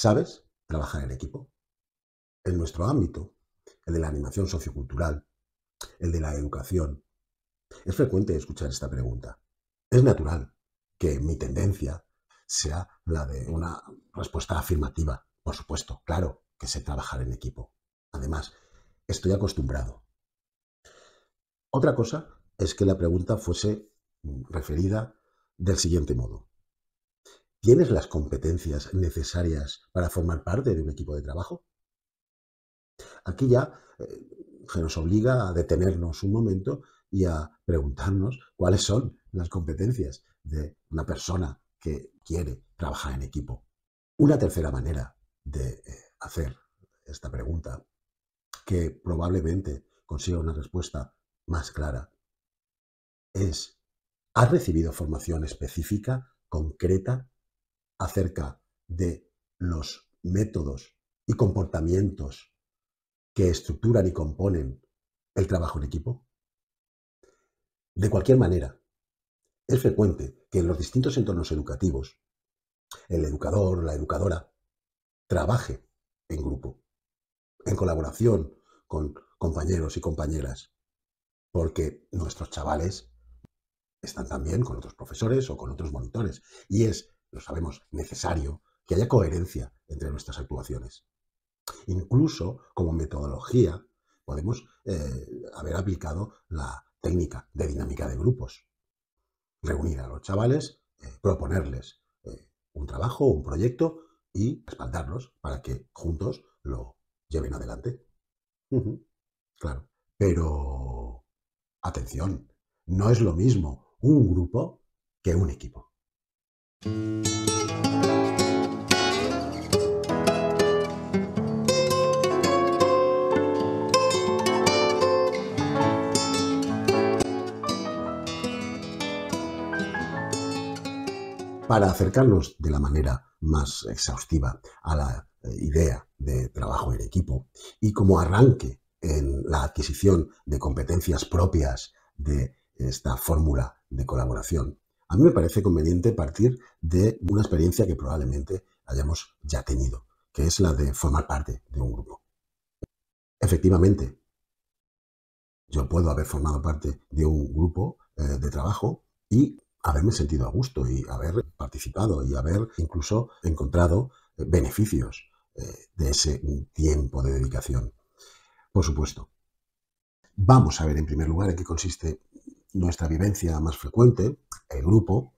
¿Sabes? Trabajar en equipo. En nuestro ámbito, el de la animación sociocultural, el de la educación, es frecuente escuchar esta pregunta. Es natural que mi tendencia sea la de una respuesta afirmativa. Por supuesto, claro que sé trabajar en equipo. Además, estoy acostumbrado. Otra cosa es que la pregunta fuese mm, referida del siguiente modo. ¿Tienes las competencias necesarias para formar parte de un equipo de trabajo? Aquí ya eh, se nos obliga a detenernos un momento y a preguntarnos cuáles son las competencias de una persona que quiere trabajar en equipo. Una tercera manera de eh, hacer esta pregunta, que probablemente consiga una respuesta más clara, es, ¿has recibido formación específica, concreta, acerca de los métodos y comportamientos que estructuran y componen el trabajo en equipo? De cualquier manera, es frecuente que en los distintos entornos educativos el educador, la educadora, trabaje en grupo, en colaboración con compañeros y compañeras, porque nuestros chavales están también con otros profesores o con otros monitores. Y es lo sabemos, necesario que haya coherencia entre nuestras actuaciones. Incluso como metodología podemos eh, haber aplicado la técnica de dinámica de grupos. Reunir a los chavales, eh, proponerles eh, un trabajo, un proyecto y respaldarlos para que juntos lo lleven adelante. Claro. Pero, atención, no es lo mismo un grupo que un equipo. Para acercarnos de la manera más exhaustiva a la eh, idea de trabajo en equipo y como arranque en la adquisición de competencias propias de esta fórmula de colaboración, a mí me parece conveniente partir de una experiencia que probablemente hayamos ya tenido, que es la de formar parte de un grupo. Efectivamente, yo puedo haber formado parte de un grupo eh, de trabajo y haberme sentido a gusto y haber participado y haber incluso encontrado eh, beneficios eh, de ese tiempo de dedicación. Por supuesto. Vamos a ver en primer lugar en qué consiste nuestra vivencia más frecuente, el grupo,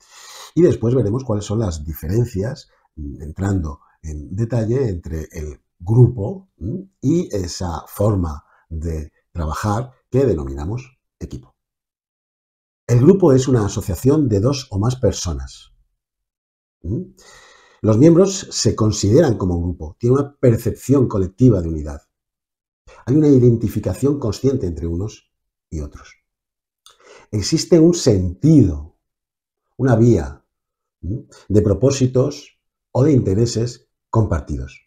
y después veremos cuáles son las diferencias, mm, entrando en detalle, entre el grupo mm, y esa forma de trabajar que denominamos equipo. El grupo es una asociación de dos o más personas. Mm. Los miembros se consideran como grupo, tienen una percepción colectiva de unidad. Hay una identificación consciente entre unos y otros existe un sentido, una vía de propósitos o de intereses compartidos.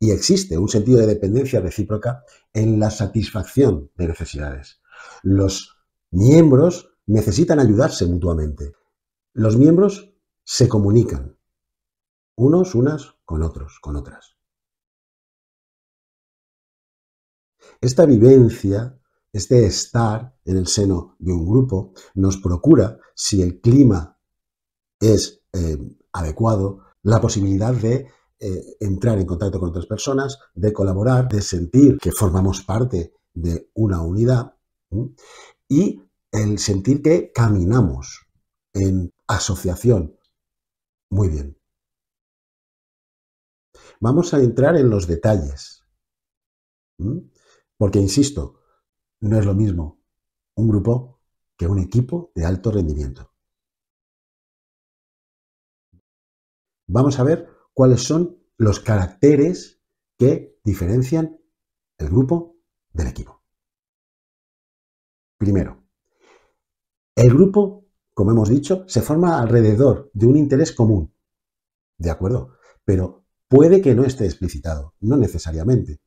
Y existe un sentido de dependencia recíproca en la satisfacción de necesidades. Los miembros necesitan ayudarse mutuamente. Los miembros se comunican, unos, unas, con otros, con otras. Esta vivencia este estar en el seno de un grupo nos procura, si el clima es eh, adecuado, la posibilidad de eh, entrar en contacto con otras personas, de colaborar, de sentir que formamos parte de una unidad y el sentir que caminamos en asociación. Muy bien. Vamos a entrar en los detalles. Porque, insisto, no es lo mismo un grupo que un equipo de alto rendimiento. Vamos a ver cuáles son los caracteres que diferencian el grupo del equipo. Primero, el grupo, como hemos dicho, se forma alrededor de un interés común. ¿De acuerdo? Pero puede que no esté explicitado, no necesariamente.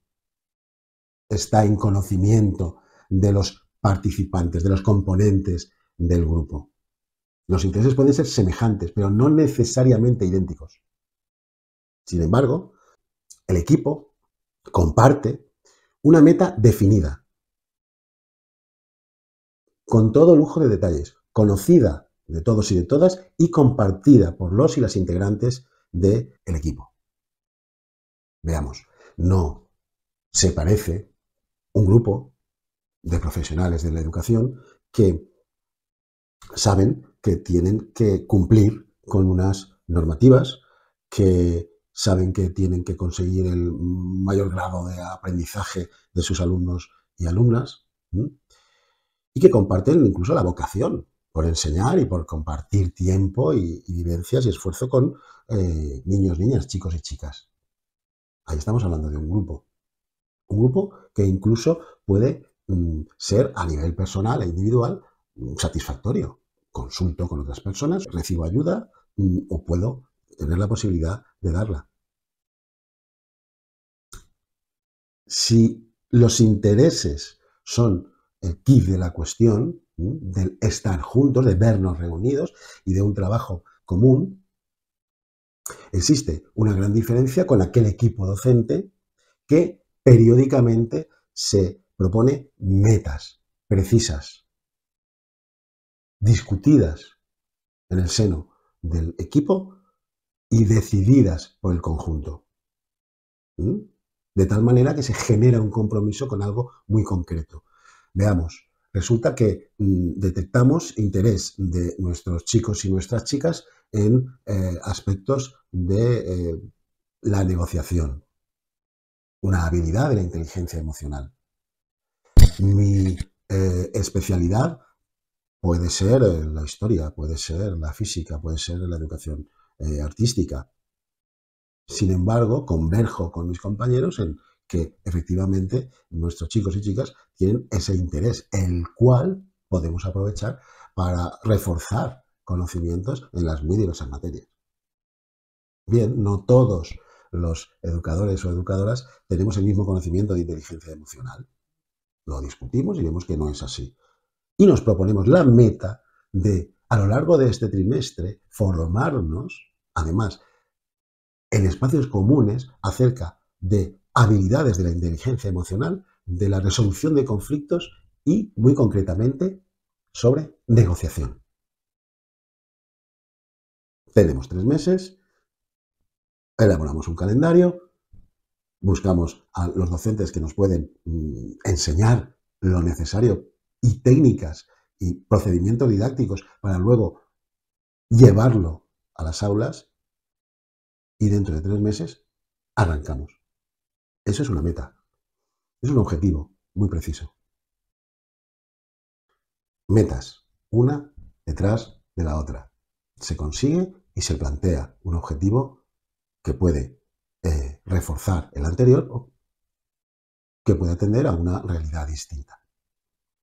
Está en conocimiento de los participantes, de los componentes del grupo. Los intereses pueden ser semejantes, pero no necesariamente idénticos. Sin embargo, el equipo comparte una meta definida, con todo lujo de detalles, conocida de todos y de todas y compartida por los y las integrantes del equipo. Veamos, no se parece un grupo de profesionales de la educación que saben que tienen que cumplir con unas normativas, que saben que tienen que conseguir el mayor grado de aprendizaje de sus alumnos y alumnas, y que comparten incluso la vocación por enseñar y por compartir tiempo y, vivencias y esfuerzo con eh, niños, niñas, chicos y chicas. Ahí estamos hablando de un grupo. Un grupo que incluso puede Mm, ser a nivel personal e individual mm, satisfactorio. Consulto con otras personas, recibo ayuda mm, o puedo tener la posibilidad de darla. Si los intereses son el kit de la cuestión, del estar juntos, de vernos reunidos y de un trabajo común, existe una gran diferencia con aquel equipo docente que periódicamente se propone metas precisas, discutidas en el seno del equipo y decididas por el conjunto. De tal manera que se genera un compromiso con algo muy concreto. Veamos, resulta que mm, detectamos interés de nuestros chicos y nuestras chicas en eh, aspectos de eh, la negociación, una habilidad de la inteligencia emocional mi eh, especialidad puede ser eh, la historia, puede ser la física, puede ser la educación eh, artística. Sin embargo, converjo con mis compañeros en que efectivamente nuestros chicos y chicas tienen ese interés, el cual podemos aprovechar para reforzar conocimientos en las muy diversas materias. Bien, no todos los educadores o educadoras tenemos el mismo conocimiento de inteligencia emocional. Lo discutimos y vemos que no es así. Y nos proponemos la meta de, a lo largo de este trimestre, formarnos, además, en espacios comunes acerca de habilidades de la inteligencia emocional, de la resolución de conflictos y, muy concretamente, sobre negociación. Tenemos tres meses, elaboramos un calendario, buscamos a los docentes que nos pueden mm, enseñar lo necesario y técnicas y procedimientos didácticos para luego llevarlo a las aulas y dentro de tres meses arrancamos. Eso es una meta, es un objetivo muy preciso. Metas, una detrás de la otra. Se consigue y se plantea un objetivo que puede eh, reforzar el anterior que puede atender a una realidad distinta.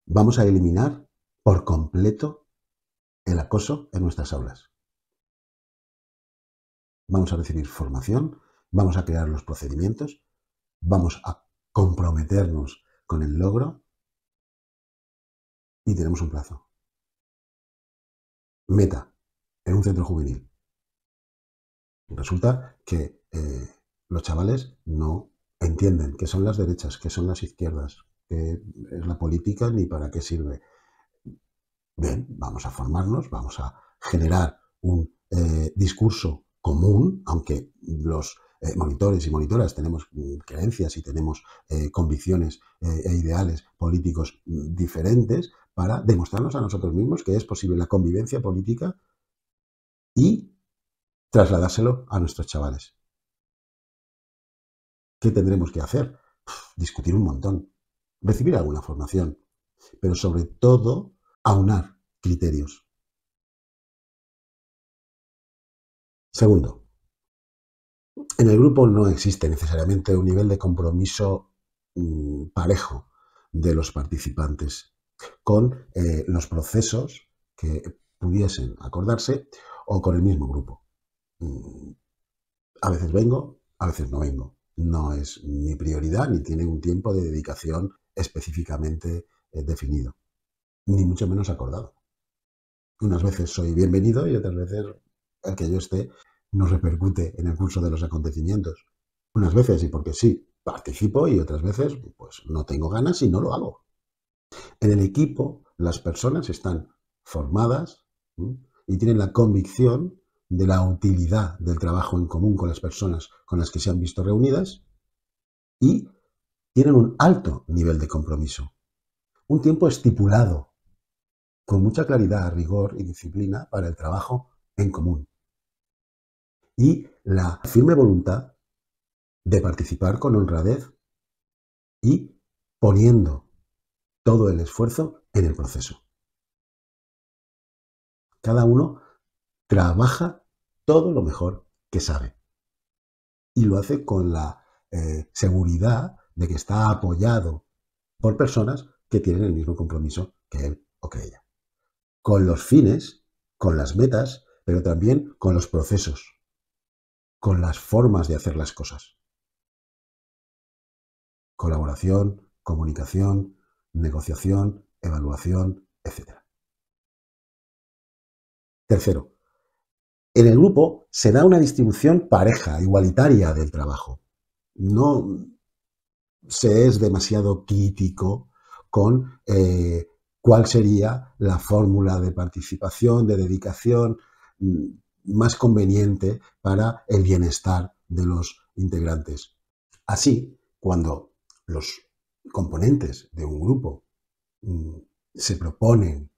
Vamos a eliminar por completo el acoso en nuestras aulas. Vamos a recibir formación, vamos a crear los procedimientos, vamos a comprometernos con el logro y tenemos un plazo. Meta en un centro juvenil. Resulta que eh, los chavales no entienden qué son las derechas, qué son las izquierdas, qué es la política ni para qué sirve. Bien, vamos a formarnos, vamos a generar un eh, discurso común, aunque los eh, monitores y monitoras tenemos mm, creencias y tenemos eh, convicciones e ideales políticos mm, diferentes, para demostrarnos a nosotros mismos que es posible la convivencia política y trasladárselo a nuestros chavales. ¿Qué tendremos que hacer? discutir un montón, recibir alguna formación, pero sobre todo aunar criterios. Segundo, en el grupo no existe necesariamente un nivel de compromiso mm, parejo de los participantes con eh, los procesos que pudiesen acordarse o con el mismo grupo. Mm, a veces vengo, a veces no vengo no es mi prioridad ni tiene un tiempo de dedicación específicamente eh, definido, ni mucho menos acordado. Unas veces soy bienvenido y otras veces el que yo esté no repercute en el curso de los acontecimientos. Unas veces y porque sí, participo y otras veces pues no tengo ganas y no lo hago. En el equipo las personas están formadas y tienen la convicción de la utilidad del trabajo en común con las personas con las que se han visto reunidas y tienen un alto nivel de compromiso. Un tiempo estipulado, con mucha claridad, rigor y disciplina para el trabajo en común. Y la firme voluntad de participar con honradez y poniendo todo el esfuerzo en el proceso. Cada uno trabaja todo lo mejor que sabe. Y lo hace con la eh, seguridad de que está apoyado por personas que tienen el mismo compromiso que él o que ella. Con los fines, con las metas, pero también con los procesos, con las formas de hacer las cosas. Colaboración, comunicación, negociación, evaluación, etc. Tercero, en el grupo se da una distribución pareja, igualitaria del trabajo. No se es demasiado crítico con eh, cuál sería la fórmula de participación, de dedicación mm, más conveniente para el bienestar de los integrantes. Así, cuando los componentes de un grupo mm, se proponen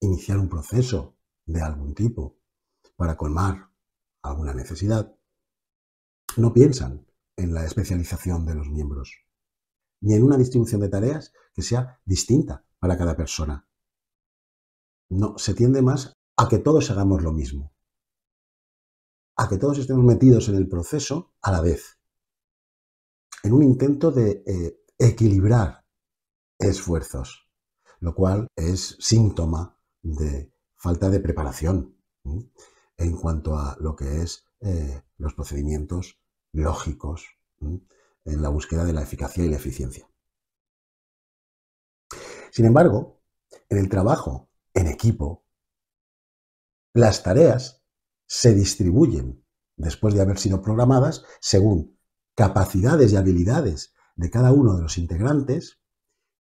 iniciar un proceso de algún tipo para colmar alguna necesidad, no piensan en la especialización de los miembros, ni en una distribución de tareas que sea distinta para cada persona. No, se tiende más a que todos hagamos lo mismo, a que todos estemos metidos en el proceso a la vez, en un intento de eh, equilibrar esfuerzos, lo cual es síntoma de falta de preparación en cuanto a lo que es eh, los procedimientos lógicos en la búsqueda de la eficacia y la eficiencia. Sin embargo, en el trabajo en equipo, las tareas se distribuyen después de haber sido programadas según capacidades y habilidades de cada uno de los integrantes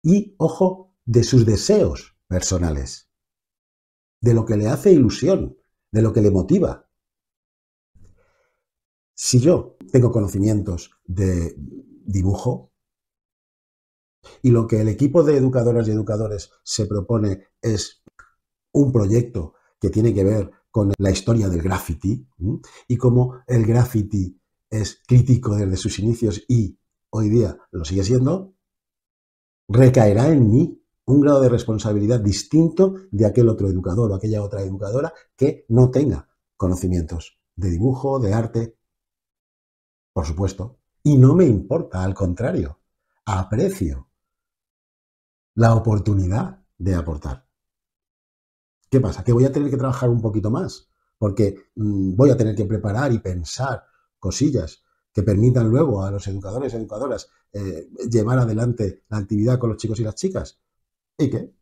y, ojo, de sus deseos personales, de lo que le hace ilusión de lo que le motiva. Si yo tengo conocimientos de dibujo y lo que el equipo de educadoras y educadores se propone es un proyecto que tiene que ver con la historia del graffiti y cómo el graffiti es crítico desde sus inicios y hoy día lo sigue siendo, recaerá en mí un grado de responsabilidad distinto de aquel otro educador o aquella otra educadora que no tenga conocimientos de dibujo, de arte, por supuesto. Y no me importa, al contrario, aprecio la oportunidad de aportar. ¿Qué pasa? Que voy a tener que trabajar un poquito más, porque mm, voy a tener que preparar y pensar cosillas que permitan luego a los educadores y educadoras eh, llevar adelante la actividad con los chicos y las chicas y que,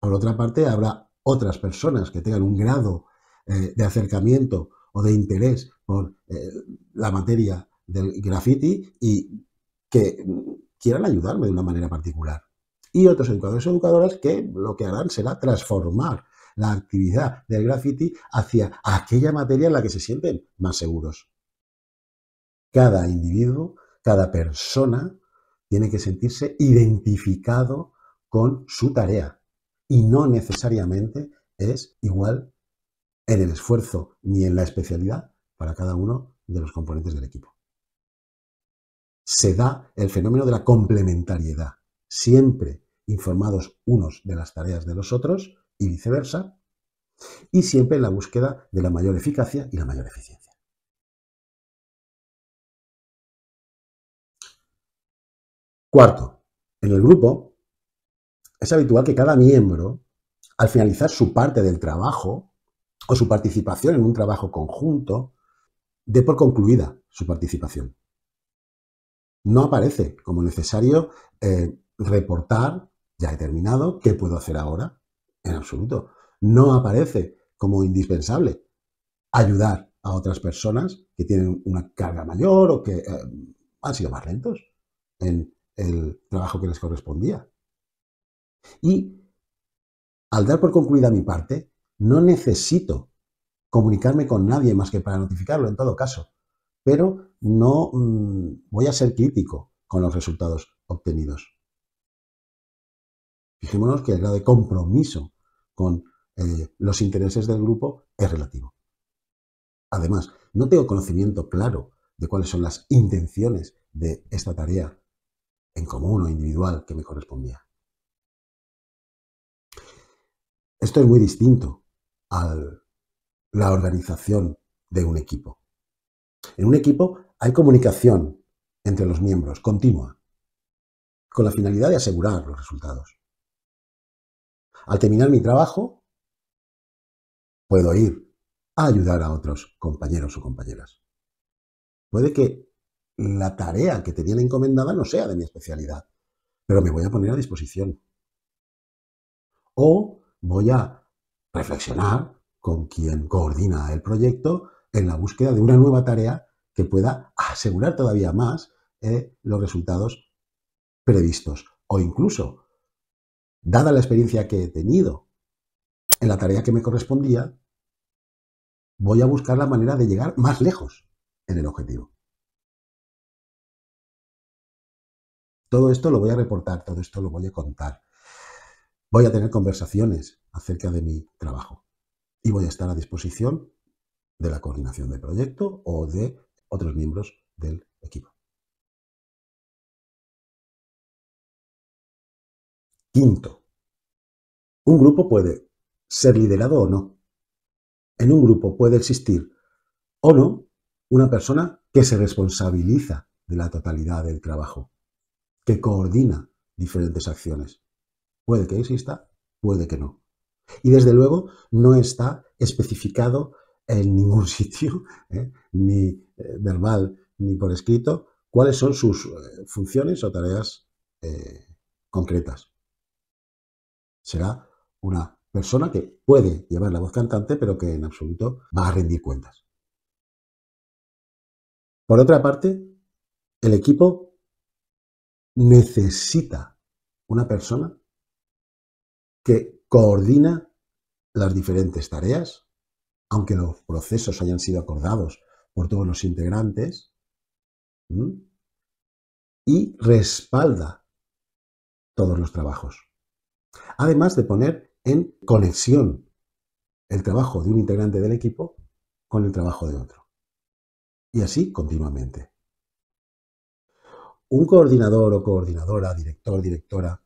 por otra parte, habrá otras personas que tengan un grado eh, de acercamiento o de interés por eh, la materia del graffiti y que mm, quieran ayudarme de una manera particular. Y otros educadores y educadoras que lo que harán será transformar la actividad del graffiti hacia aquella materia en la que se sienten más seguros. Cada individuo, cada persona tiene que sentirse identificado con su tarea y no necesariamente es igual en el esfuerzo ni en la especialidad para cada uno de los componentes del equipo. Se da el fenómeno de la complementariedad, siempre informados unos de las tareas de los otros y viceversa, y siempre en la búsqueda de la mayor eficacia y la mayor eficiencia. Cuarto, en el grupo es habitual que cada miembro, al finalizar su parte del trabajo o su participación en un trabajo conjunto, dé por concluida su participación. No aparece como necesario eh, reportar, ya he terminado, ¿qué puedo hacer ahora? En absoluto. No aparece como indispensable ayudar a otras personas que tienen una carga mayor o que eh, han sido más lentos en el trabajo que les correspondía. Y al dar por concluida mi parte, no necesito comunicarme con nadie más que para notificarlo en todo caso, pero no mm, voy a ser crítico con los resultados obtenidos. Fijémonos que el grado de compromiso con eh, los intereses del grupo es relativo. Además, no tengo conocimiento claro de cuáles son las intenciones de esta tarea en común o individual que me correspondía. Esto es muy distinto a la organización de un equipo. En un equipo hay comunicación entre los miembros continua, con la finalidad de asegurar los resultados. Al terminar mi trabajo, puedo ir a ayudar a otros compañeros o compañeras. Puede que la tarea que te viene encomendada no sea de mi especialidad, pero me voy a poner a disposición. O voy a reflexionar con quien coordina el proyecto en la búsqueda de una nueva tarea que pueda asegurar todavía más eh, los resultados previstos. O incluso, dada la experiencia que he tenido en la tarea que me correspondía, voy a buscar la manera de llegar más lejos en el objetivo. Todo esto lo voy a reportar, todo esto lo voy a contar. Voy a tener conversaciones acerca de mi trabajo y voy a estar a disposición de la coordinación del proyecto o de otros miembros del equipo. Quinto, un grupo puede ser liderado o no. En un grupo puede existir o no una persona que se responsabiliza de la totalidad del trabajo coordina diferentes acciones. Puede que exista, puede que no. Y desde luego no está especificado en ningún sitio, ¿eh? ni eh, verbal ni por escrito, cuáles son sus eh, funciones o tareas concretas. Será una persona que puede llevar la voz cantante, pero que en absoluto va a rendir cuentas. Por otra parte, el equipo necesita una persona que coordina las diferentes tareas, aunque los procesos hayan sido acordados por todos los integrantes, y respalda todos los trabajos. Además de poner en conexión el trabajo de un integrante del equipo con el trabajo de otro. Y así continuamente un coordinador o coordinadora, director, directora,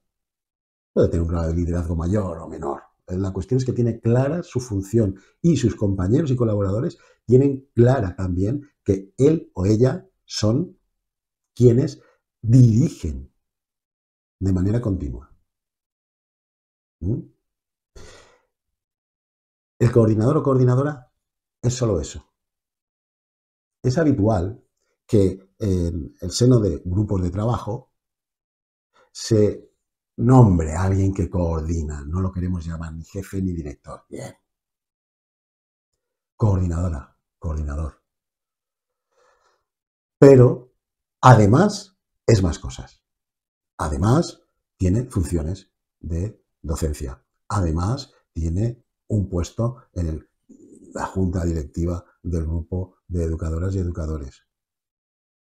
puede tener un grado de liderazgo mayor o menor. La cuestión es que tiene clara su función y sus compañeros y colaboradores tienen clara también que él o ella son quienes dirigen de manera continua. ¿Mm? El coordinador o coordinadora es solo eso. Es habitual que en el seno de grupos de trabajo se nombre a alguien que coordina. No lo queremos llamar ni jefe ni director. Bien. Coordinadora, coordinador. Pero, además, es más cosas. Además, tiene funciones de docencia. Además, tiene un puesto en la junta directiva del grupo de educadoras y educadores.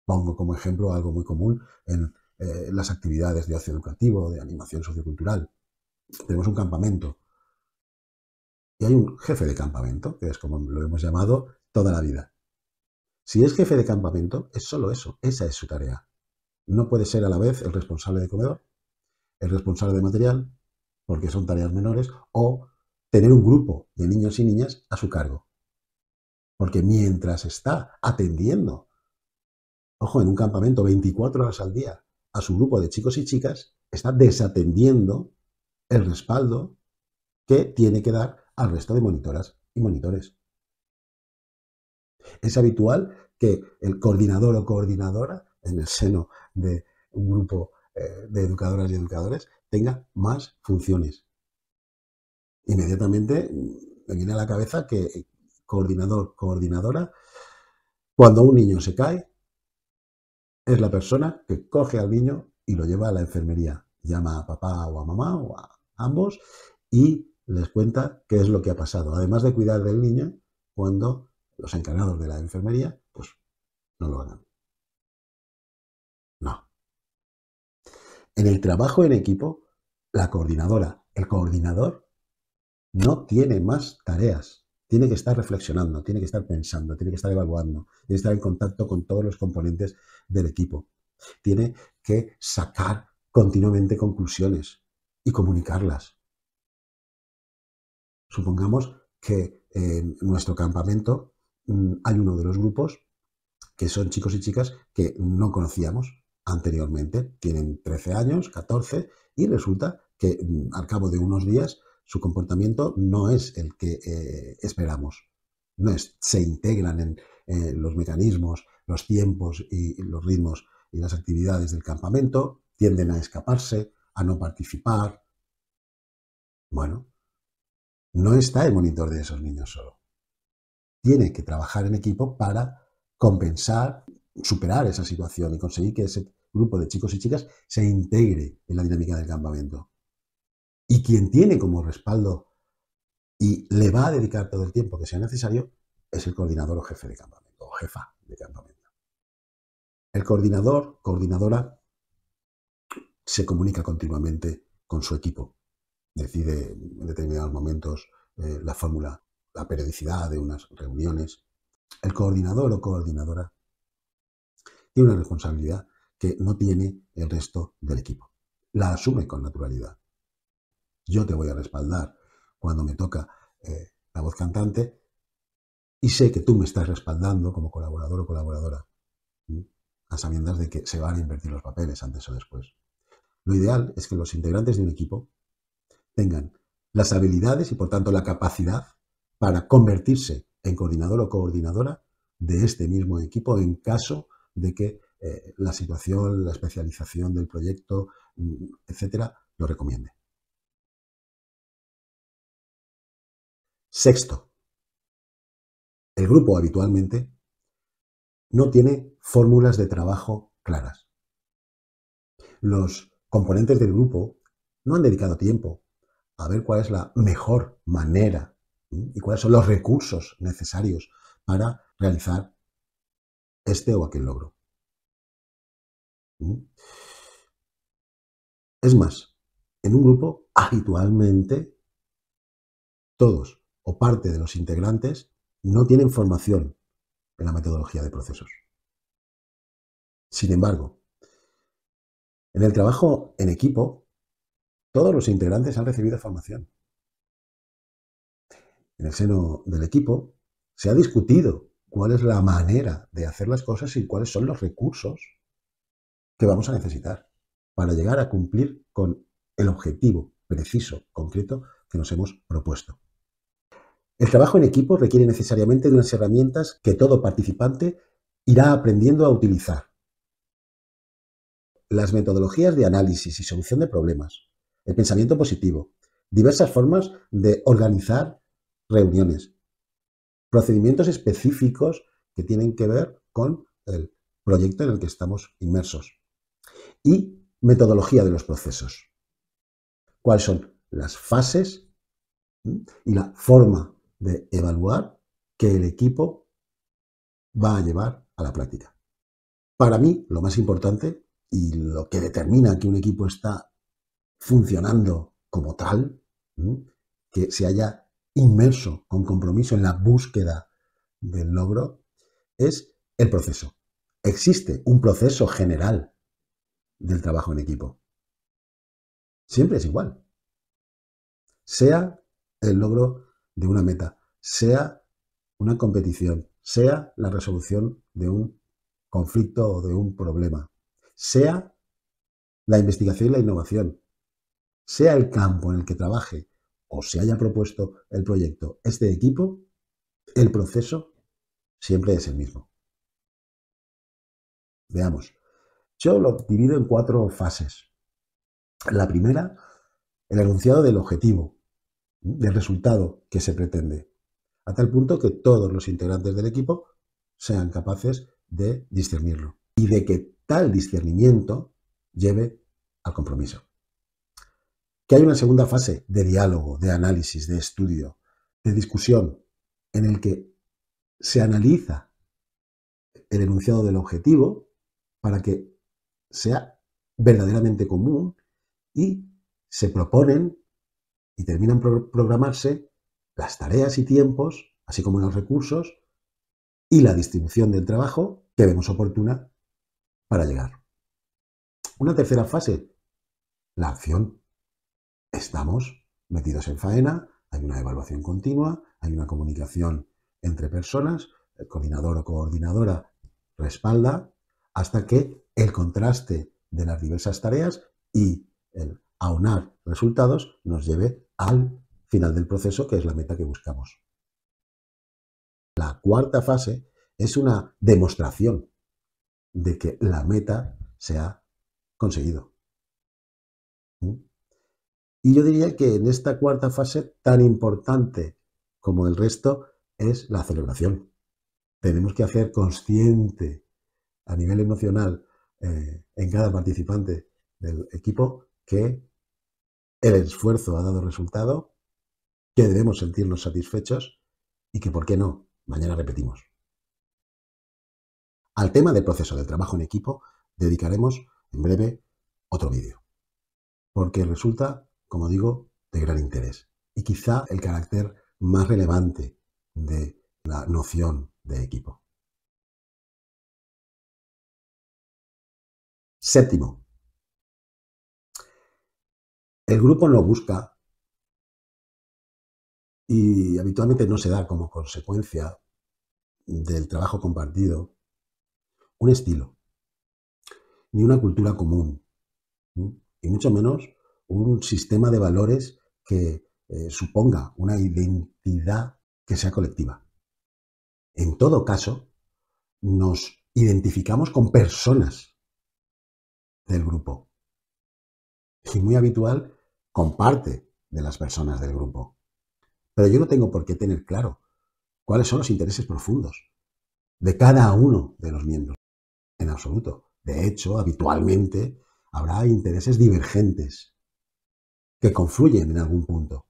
Pongo como ejemplo algo muy común en eh, las actividades de ocio educativo, de animación sociocultural. Tenemos un campamento. Y hay un jefe de campamento, que es como lo hemos llamado toda la vida. Si es jefe de campamento, es solo eso, esa es su tarea. No puede ser a la vez el responsable de comedor, el responsable de material, porque son tareas menores, o tener un grupo de niños y niñas a su cargo. Porque mientras está atendiendo ojo, en un campamento 24 horas al día a su grupo de chicos y chicas, está desatendiendo el respaldo que tiene que dar al resto de monitoras y monitores. Es habitual que el coordinador o coordinadora en el seno de un grupo eh, de educadoras y educadores tenga más funciones. Inmediatamente mm, me viene a la cabeza que eh, coordinador, coordinadora, cuando un niño se cae, es la persona que coge al niño y lo lleva a la enfermería. Llama a papá o a mamá o a ambos y les cuenta qué es lo que ha pasado. Además de cuidar del niño cuando los encargados de la enfermería pues no lo hagan. No. En el trabajo en equipo, la coordinadora, el coordinador no tiene más tareas tiene que estar reflexionando, tiene que estar pensando, tiene que estar evaluando, tiene que estar en contacto con todos los componentes del equipo. Tiene que sacar continuamente conclusiones y comunicarlas. Supongamos que en nuestro campamento mm, hay uno de los grupos que son chicos y chicas que no conocíamos anteriormente, tienen 13 años, 14, y resulta que mm, al cabo de unos días su comportamiento no es el que eh, esperamos. No se integran en eh, los mecanismos, los tiempos y los ritmos y las actividades del campamento, tienden a escaparse, a no participar. Bueno, no está el monitor de esos niños solo. Tiene que trabajar en equipo para compensar, superar esa situación y conseguir que ese grupo de chicos y chicas se integre en la dinámica del campamento y quien tiene como respaldo y le va a dedicar todo el tiempo que sea necesario es el coordinador o jefe de campamento, o jefa de campamento. El coordinador, coordinadora, se comunica continuamente con su equipo, decide en determinados momentos eh, la fórmula, la periodicidad de unas reuniones. El coordinador o coordinadora tiene una responsabilidad que no tiene el resto del equipo. La asume con naturalidad. Yo te voy a respaldar cuando me toca eh, la voz cantante y sé que tú me estás respaldando como colaborador o colaboradora, a sabiendas de que se van a invertir los papeles antes o después. Lo ideal es que los integrantes de un equipo tengan las habilidades y por tanto la capacidad para convertirse en coordinador o coordinadora de este mismo equipo en caso de que eh, la situación, la especialización del proyecto, mm, etcétera, lo recomiende. Sexto, el grupo habitualmente no tiene fórmulas de trabajo claras. Los componentes del grupo no han dedicado tiempo a ver cuál es la mejor manera y cuáles son los recursos necesarios para realizar este o aquel logro. Es más, en un grupo habitualmente todos o parte de los integrantes no tienen formación en la metodología de procesos. Sin embargo, en el trabajo en equipo, todos los integrantes han recibido formación. En el seno del equipo se ha discutido cuál es la manera de hacer las cosas y cuáles son los recursos que vamos a necesitar para llegar a cumplir con el objetivo preciso, concreto, que nos hemos propuesto. El trabajo en equipo requiere necesariamente de unas herramientas que todo participante irá aprendiendo a utilizar. Las metodologías de análisis y solución de problemas, el pensamiento positivo, diversas formas de organizar reuniones, procedimientos específicos que tienen que ver con el proyecto en el que estamos inmersos y metodología de los procesos. ¿Cuáles son las fases y la forma de evaluar que el equipo va a llevar a la práctica. Para mí, lo más importante y lo que determina que un equipo está funcionando como tal, que se haya inmerso con compromiso en la búsqueda del logro, es el proceso. Existe un proceso general del trabajo en equipo. Siempre es igual. Sea el logro de una meta, sea una competición, sea la resolución de un conflicto o de un problema, sea la investigación y la innovación, sea el campo en el que trabaje o se haya propuesto el proyecto este equipo, el proceso siempre es el mismo. Veamos. Yo lo divido en cuatro fases. La primera, el enunciado del objetivo, del resultado que se pretende, a tal punto que todos los integrantes del equipo sean capaces de discernirlo y de que tal discernimiento lleve al compromiso. Que hay una segunda fase de diálogo, de análisis, de estudio, de discusión, en el que se analiza el enunciado del objetivo para que sea verdaderamente común y se proponen y terminan por programarse las tareas y tiempos, así como los recursos y la distribución del trabajo que vemos oportuna para llegar. Una tercera fase, la acción. Estamos metidos en faena, hay una evaluación continua, hay una comunicación entre personas, el coordinador o coordinadora respalda, hasta que el contraste de las diversas tareas y el aunar resultados nos lleve al final del proceso, que es la meta que buscamos. La cuarta fase es una demostración de que la meta se ha conseguido. ¿Mm? Y yo diría que en esta cuarta fase, tan importante como el resto, es la celebración. Tenemos que hacer consciente a nivel emocional eh, en cada participante del equipo que el esfuerzo ha dado resultado, que debemos sentirnos satisfechos y que, ¿por qué no? Mañana repetimos. Al tema del proceso del trabajo en equipo dedicaremos en breve otro vídeo, porque resulta, como digo, de gran interés y quizá el carácter más relevante de la noción de equipo. Séptimo, el grupo no busca y habitualmente no se da como consecuencia del trabajo compartido un estilo, ni una cultura común, y mucho menos un sistema de valores que eh, suponga una identidad que sea colectiva. En todo caso, nos identificamos con personas del grupo. Y muy habitual con parte de las personas del grupo. Pero yo no tengo por qué tener claro cuáles son los intereses profundos de cada uno de los miembros. En absoluto. De hecho, habitualmente habrá intereses divergentes que confluyen en algún punto.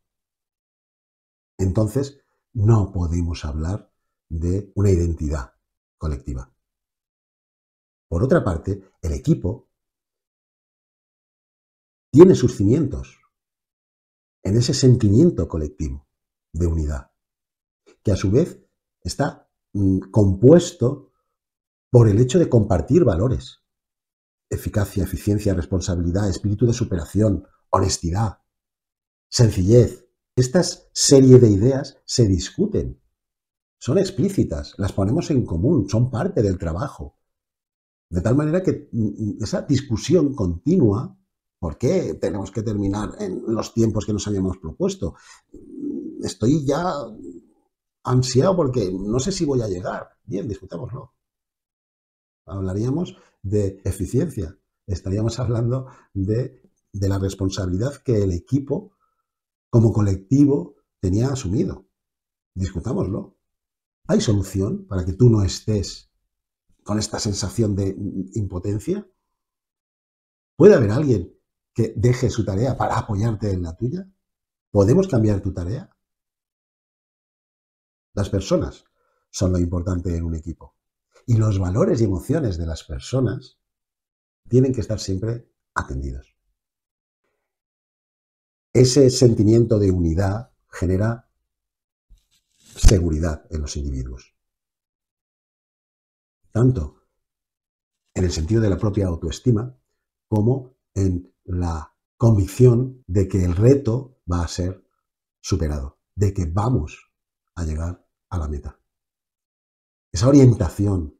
Entonces, no podemos hablar de una identidad colectiva. Por otra parte, el equipo tiene sus cimientos en ese sentimiento colectivo de unidad, que a su vez está mm, compuesto por el hecho de compartir valores, eficacia, eficiencia, responsabilidad, espíritu de superación, honestidad, sencillez. Estas serie de ideas se discuten, son explícitas, las ponemos en común, son parte del trabajo. De tal manera que mm, mm, esa discusión continua ¿Por qué tenemos que terminar en los tiempos que nos habíamos propuesto? Estoy ya ansiado porque no sé si voy a llegar. Bien, discutámoslo. Hablaríamos de eficiencia. Estaríamos hablando de, de la responsabilidad que el equipo como colectivo tenía asumido. Discutámoslo. ¿Hay solución para que tú no estés con esta sensación de impotencia? ¿Puede haber alguien que deje su tarea para apoyarte en la tuya? ¿Podemos cambiar tu tarea? Las personas son lo importante en un equipo. Y los valores y emociones de las personas tienen que estar siempre atendidos. Ese sentimiento de unidad genera seguridad en los individuos. Tanto en el sentido de la propia autoestima como en la convicción de que el reto va a ser superado, de que vamos a llegar a la meta. Esa orientación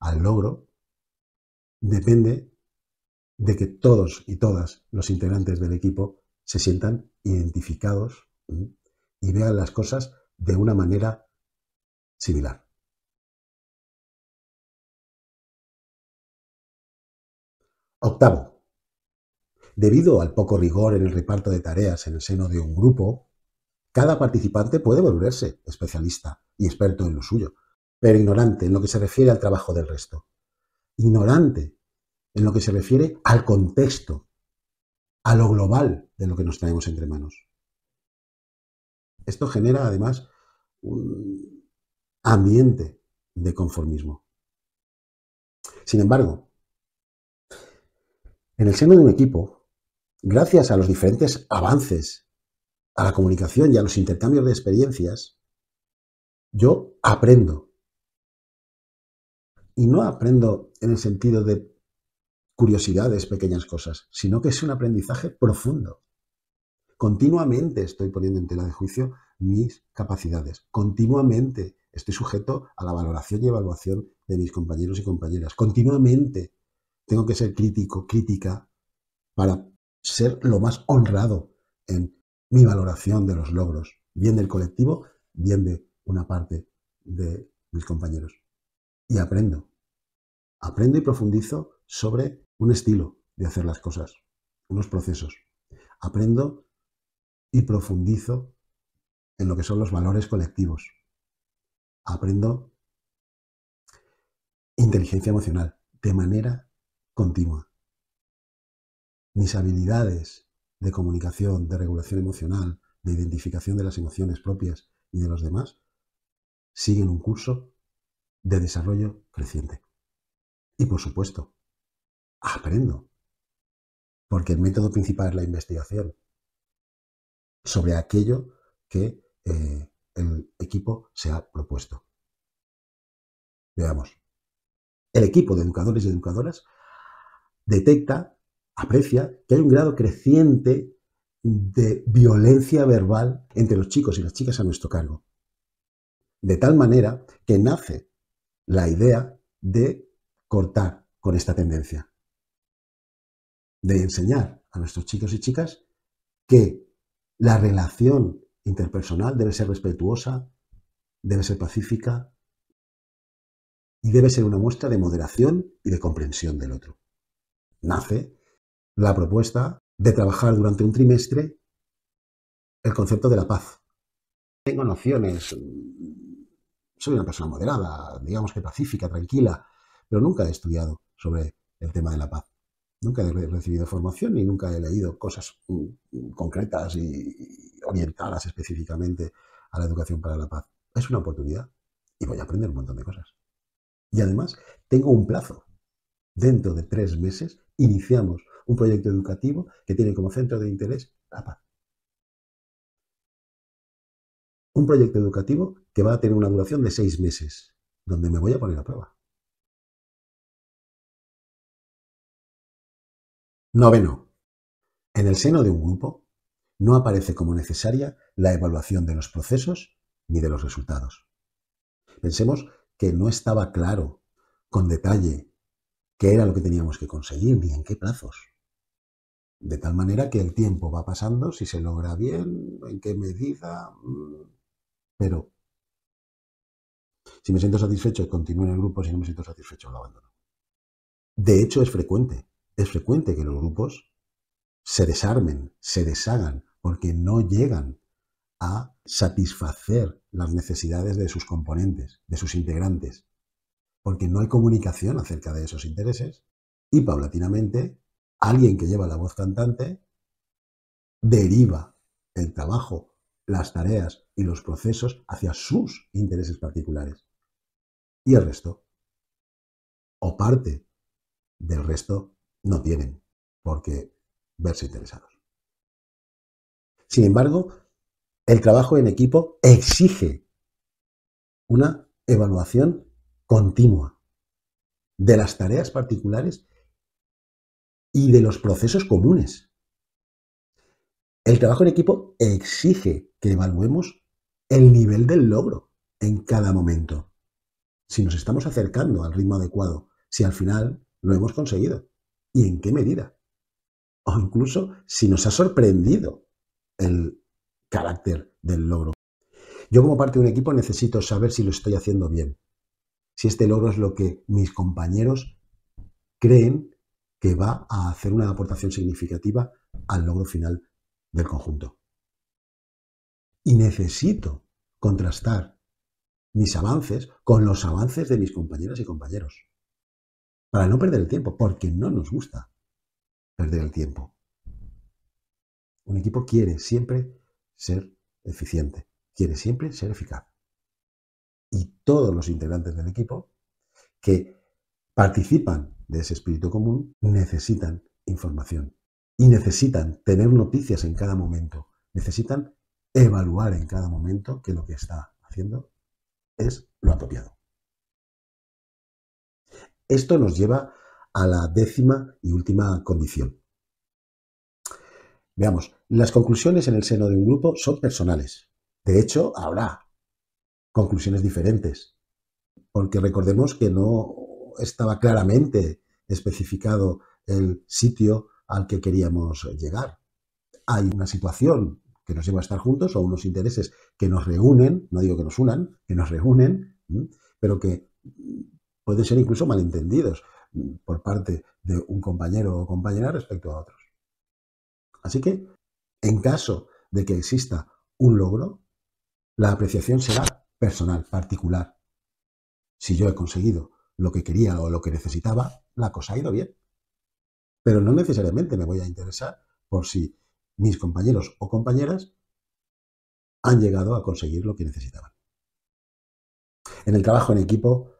al logro depende de que todos y todas los integrantes del equipo se sientan identificados y vean las cosas de una manera similar. Octavo, Debido al poco rigor en el reparto de tareas en el seno de un grupo, cada participante puede volverse especialista y experto en lo suyo, pero ignorante en lo que se refiere al trabajo del resto. Ignorante en lo que se refiere al contexto, a lo global de lo que nos traemos entre manos. Esto genera además un ambiente de conformismo. Sin embargo, en el seno de un equipo, gracias a los diferentes avances, a la comunicación y a los intercambios de experiencias, yo aprendo. Y no aprendo en el sentido de curiosidades, pequeñas cosas, sino que es un aprendizaje profundo. Continuamente estoy poniendo en tela de juicio mis capacidades. Continuamente estoy sujeto a la valoración y evaluación de mis compañeros y compañeras. Continuamente tengo que ser crítico, crítica, para ser lo más honrado en mi valoración de los logros, bien del colectivo, bien de una parte de mis compañeros. Y aprendo. Aprendo y profundizo sobre un estilo de hacer las cosas, unos procesos. Aprendo y profundizo en lo que son los valores colectivos. Aprendo inteligencia emocional de manera continua mis habilidades de comunicación, de regulación emocional, de identificación de las emociones propias y de los demás, siguen un curso de desarrollo creciente. Y por supuesto, aprendo, porque el método principal es la investigación sobre aquello que eh, el equipo se ha propuesto. Veamos. El equipo de educadores y educadoras detecta aprecia que hay un grado creciente de violencia verbal entre los chicos y las chicas a nuestro cargo. De tal manera que nace la idea de cortar con esta tendencia, de enseñar a nuestros chicos y chicas que la relación interpersonal debe ser respetuosa, debe ser pacífica y debe ser una muestra de moderación y de comprensión del otro. Nace la propuesta de trabajar durante un trimestre el concepto de la paz. Tengo nociones, mm, soy una persona moderada, digamos que pacífica, tranquila, pero nunca he estudiado sobre el tema de la paz. Nunca he recibido formación y nunca he leído cosas mm, mm, concretas y orientadas específicamente a la educación para la paz. Es una oportunidad y voy a aprender un montón de cosas. Y además, tengo un plazo. Dentro de tres meses iniciamos un proyecto educativo que tiene como centro de interés la paz. Un proyecto educativo que va a tener una duración de seis meses, donde me voy a poner a prueba. Noveno. En el seno de un grupo no aparece como necesaria la evaluación de los procesos ni de los resultados. Pensemos que no estaba claro, con detalle, qué era lo que teníamos que conseguir ni en qué plazos. De tal manera que el tiempo va pasando, si se logra bien, en qué medida, mm, pero si me siento satisfecho, continúo en el grupo, si no me siento satisfecho, lo abandono. De hecho, es frecuente, es frecuente que los grupos se desarmen, se deshagan, porque no llegan a satisfacer las necesidades de sus componentes, de sus integrantes, porque no hay comunicación acerca de esos intereses y paulatinamente alguien que lleva la voz cantante deriva el trabajo, las tareas y los procesos hacia sus intereses particulares. Y el resto, o parte del resto, no tienen por qué verse interesados. Sin embargo, el trabajo en equipo exige una evaluación continua de las tareas particulares y de los procesos comunes. El trabajo en equipo exige que evaluemos el nivel del logro en cada momento. Si nos estamos acercando al ritmo adecuado, si al final lo hemos conseguido y en qué medida. O incluso si nos ha sorprendido el carácter del logro. Yo como parte de un equipo necesito saber si lo estoy haciendo bien, si este logro es lo que mis compañeros creen que va a hacer una aportación significativa al logro final del conjunto. Y necesito contrastar mis avances con los avances de mis compañeras y compañeros. Para no perder el tiempo, porque no nos gusta perder el tiempo. Un equipo quiere siempre ser eficiente, quiere siempre ser eficaz. Y todos los integrantes del equipo que participan de ese espíritu común necesitan información y necesitan tener noticias en cada momento, necesitan evaluar en cada momento que lo que está haciendo es lo apropiado. Esto nos lleva a la décima y última condición. Veamos, las conclusiones en el seno de un grupo son personales. De hecho, habrá conclusiones diferentes, porque recordemos que no estaba claramente especificado el sitio al que queríamos llegar. Hay una situación que nos lleva a estar juntos o unos intereses que nos reúnen, no digo que nos unan, que nos reúnen, pero que pueden ser incluso malentendidos por parte de un compañero o compañera respecto a otros. Así que, en caso de que exista un logro, la apreciación será personal, particular. Si yo he conseguido lo que quería o lo que necesitaba, la cosa ha ido bien. Pero no necesariamente me voy a interesar por si mis compañeros o compañeras han llegado a conseguir lo que necesitaban. En el trabajo en equipo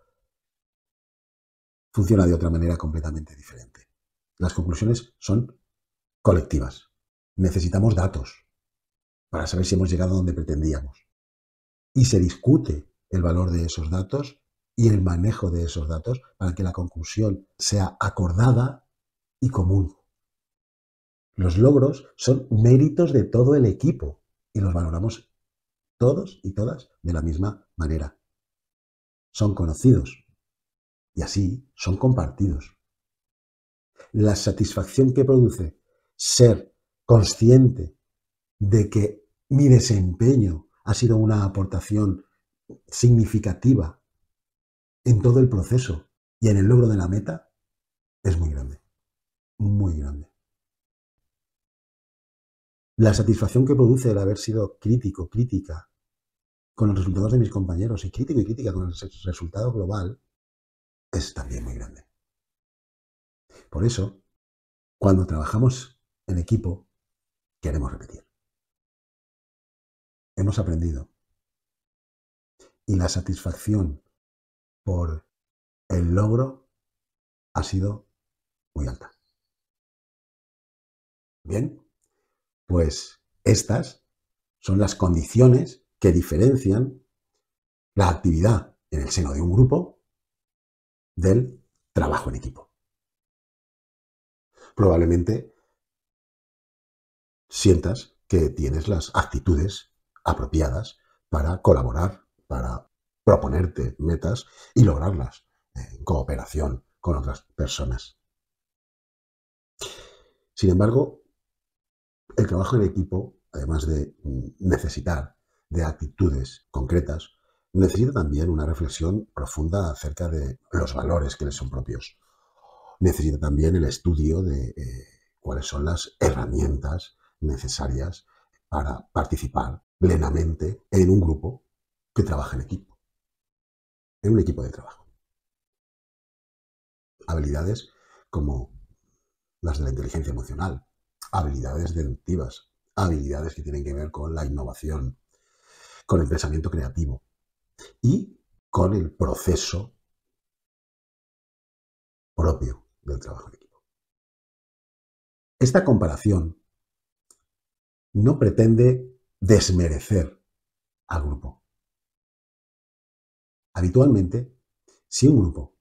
funciona de otra manera completamente diferente. Las conclusiones son colectivas. Necesitamos datos para saber si hemos llegado a donde pretendíamos. Y se discute el valor de esos datos y el manejo de esos datos para que la conclusión sea acordada y común. Los logros son méritos de todo el equipo y los valoramos todos y todas de la misma manera. Son conocidos y así son compartidos. La satisfacción que produce ser consciente de que mi desempeño ha sido una aportación significativa en todo el proceso y en el logro de la meta es muy grande, muy grande. La satisfacción que produce el haber sido crítico, crítica con los resultados de mis compañeros y crítico y crítica con el resultado global es también muy grande. Por eso, cuando trabajamos en equipo, queremos repetir. Hemos aprendido. Y la satisfacción por el logro ha sido muy alta. Bien, pues estas son las condiciones que diferencian la actividad en el seno de un grupo del trabajo en equipo. Probablemente sientas que tienes las actitudes apropiadas para colaborar, para proponerte metas y lograrlas eh, en cooperación con otras personas. Sin embargo, el trabajo en equipo, además de mm, necesitar de actitudes concretas, necesita también una reflexión profunda acerca de los valores que les son propios. Necesita también el estudio de eh, cuáles son las herramientas necesarias para participar plenamente en un grupo que trabaja en equipo en un equipo de trabajo. Habilidades como las de la inteligencia emocional, habilidades deductivas, habilidades que tienen que ver con la innovación, con el pensamiento creativo y con el proceso propio del trabajo en equipo. Esta comparación no pretende desmerecer al grupo. Habitualmente, si un grupo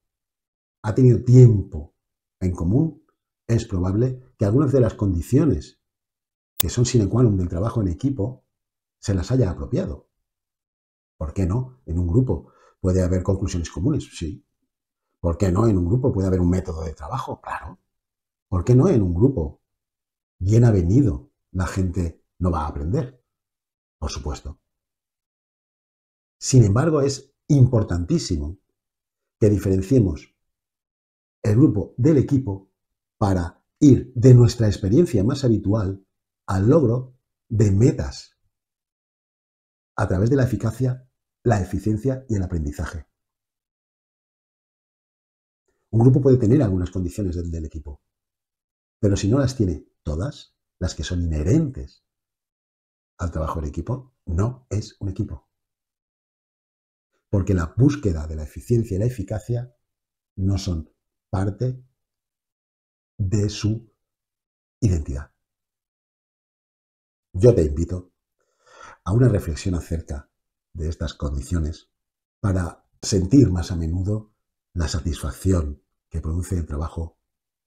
ha tenido tiempo en común, es probable que algunas de las condiciones que son sine qua non del trabajo en equipo se las haya apropiado. ¿Por qué no? En un grupo puede haber conclusiones comunes, sí. ¿Por qué no? En un grupo puede haber un método de trabajo, claro. ¿Por qué no? En un grupo bien venido, la gente no va a aprender, por supuesto. Sin embargo, es importantísimo que diferenciemos el grupo del equipo para ir de nuestra experiencia más habitual al logro de metas a través de la eficacia, la eficiencia y el aprendizaje. Un grupo puede tener algunas condiciones del, del equipo, pero si no las tiene todas, las que son inherentes al trabajo del equipo, no es un equipo porque la búsqueda de la eficiencia y la eficacia no son parte de su identidad. Yo te invito a una reflexión acerca de estas condiciones para sentir más a menudo la satisfacción que produce el trabajo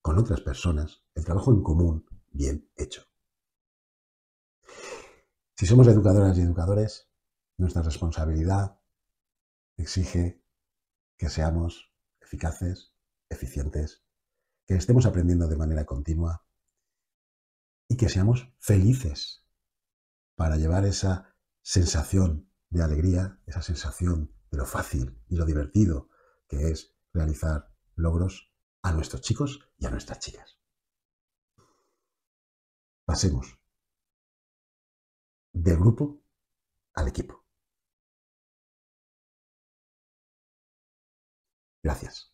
con otras personas, el trabajo en común bien hecho. Si somos educadoras y educadores, nuestra responsabilidad exige que seamos eficaces, eficientes, que estemos aprendiendo de manera continua y que seamos felices para llevar esa sensación de alegría, esa sensación de lo fácil y lo divertido que es realizar logros a nuestros chicos y a nuestras chicas. Pasemos del grupo al equipo. Gracias.